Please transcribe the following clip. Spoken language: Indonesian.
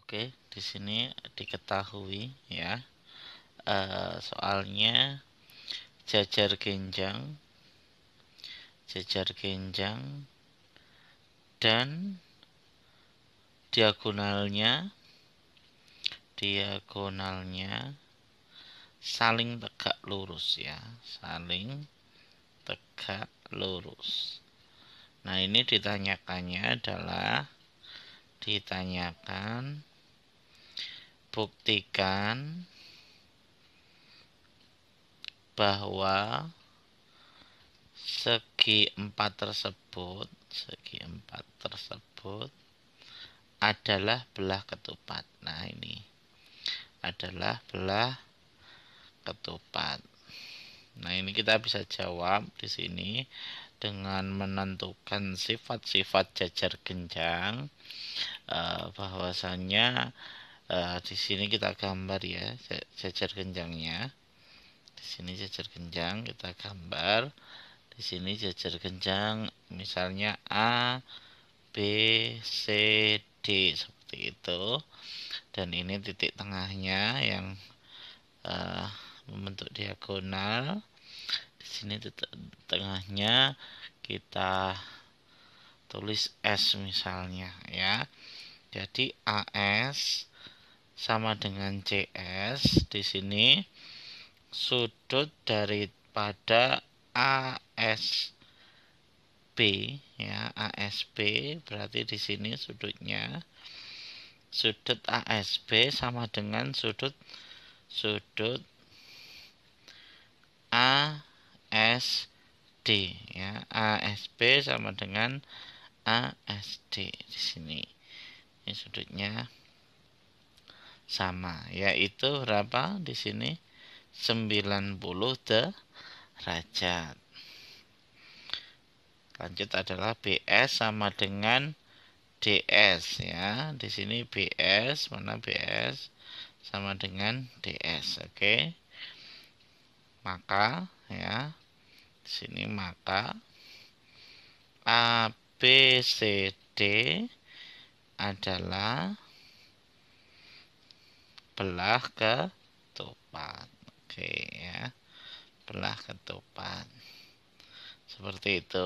Oke, di sini diketahui ya eh, soalnya jajar genjang, jajar genjang dan diagonalnya diagonalnya saling tegak lurus ya saling tegak lurus nah ini ditanyakannya adalah ditanyakan buktikan bahwa segi empat tersebut segi empat tersebut adalah belah ketupat nah ini adalah belah ketupat. Nah, ini kita bisa jawab di sini dengan menentukan sifat-sifat jajar genjang eh, Bahwasannya bahwasanya eh, di sini kita gambar ya jajar genjangnya. Di sini jajar genjang kita gambar. Di sini jajar genjang misalnya A B C D seperti itu. Dan ini titik tengahnya yang eh, membentuk diagonal di sini titik tengahnya kita tulis S misalnya ya jadi AS sama dengan CS di sini sudut daripada ASB ya ASB berarti di sini sudutnya sudut ASB sama dengan sudut sudut ASD ya. ASB sama dengan ASD di sini. Ini sudutnya sama yaitu berapa di sini 90 derajat. Lanjut adalah BS sama dengan DS ya. Di sini BS mana BS sama dengan DS, oke. Okay? Maka ya sini maka abcd adalah belah ketupat. Oke ya. Belah ketupat. Seperti itu.